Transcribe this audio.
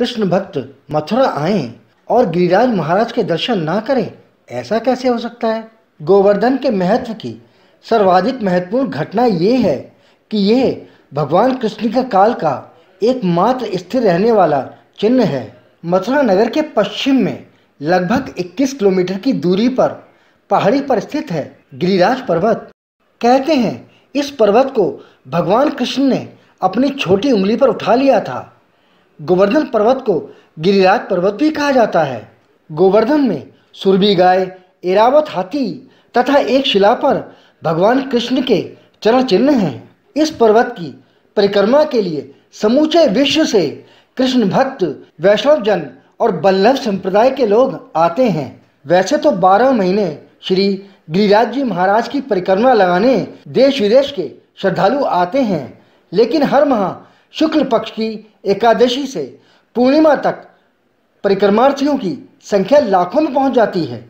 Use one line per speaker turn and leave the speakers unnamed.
कृष्ण भक्त मथुरा आए और गिरिराज महाराज के दर्शन ना करें ऐसा कैसे हो सकता है गोवर्धन के महत्व की सर्वाधिक महत्वपूर्ण घटना ये है कि यह भगवान कृष्ण के काल का एकमात्र स्थिर रहने वाला चिन्ह है मथुरा नगर के पश्चिम में लगभग 21 किलोमीटर की दूरी पर पहाड़ी पर स्थित है गिरिराज पर्वत कहते हैं इस पर्वत को भगवान कृष्ण ने अपनी छोटी उंगली पर उठा लिया था गोवर्धन पर्वत को गिरिराज पर्वत भी कहा जाता है गोवर्धन में सुरभि गाय एरावत हाथी तथा एक शिला पर भगवान कृष्ण के चरण चिन्ह हैं इस पर्वत की परिक्रमा के लिए समूचे विश्व से कृष्ण भक्त वैष्णव जन और बल्लभ संप्रदाय के लोग आते हैं वैसे तो 12 महीने श्री गिरिराज जी महाराज की परिक्रमा लगाने देश विदेश के श्रद्धालु आते हैं लेकिन हर माह शुक्ल पक्ष की एकादशी से पूर्णिमा तक परिक्रमार्थियों की संख्या लाखों में पहुंच जाती है